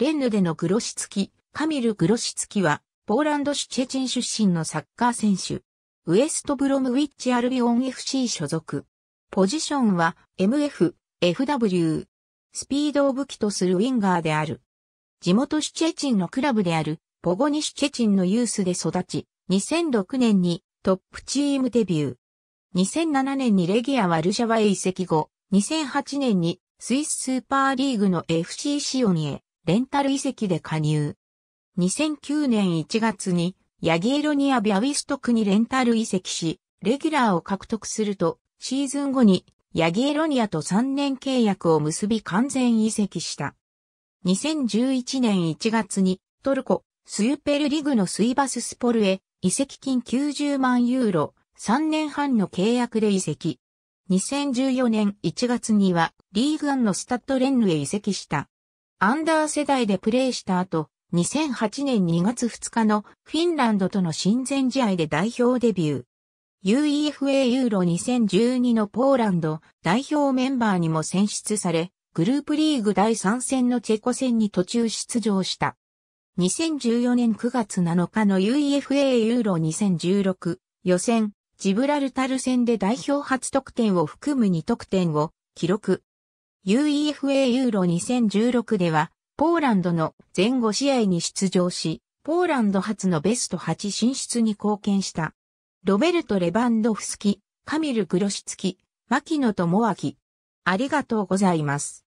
レンヌでのグロシツキ、カミル・グロシツキは、ポーランドシチェチン出身のサッカー選手。ウエストブロムウィッチ・アルビオン FC 所属。ポジションは MF、FW。スピードを武器とするウィンガーである。地元シチェチンのクラブである、ポゴニシチェチンのユースで育ち、2006年にトップチームデビュー。2007年にレギア・ワルシャワへ移籍後、2008年にスイススーパーリーグの FC シオニへレンタル移籍で加入。2009年1月に、ヤギエロニア・ビャウィストクにレンタル移籍し、レギュラーを獲得すると、シーズン後に、ヤギエロニアと3年契約を結び完全移籍した。2011年1月に、トルコ、スユペルリグのスイバススポルへ、移籍金90万ユーロ、3年半の契約で移籍。2014年1月には、リーグアンのスタッドレンヌへ移籍した。アンダー世代でプレーした後、2008年2月2日のフィンランドとの親善試合で代表デビュー。UEFA ユーロ2012のポーランド代表メンバーにも選出され、グループリーグ第3戦のチェコ戦に途中出場した。2014年9月7日の UEFA ユーロ2016予選ジブラルタル戦で代表初得点を含む2得点を記録。UEFA ユーロ2016では、ポーランドの前後試合に出場し、ポーランド初のベスト8進出に貢献した。ロベルト・レバンドフスキ、カミル・グロシツキ、マキノ・トモアキ。ありがとうございます。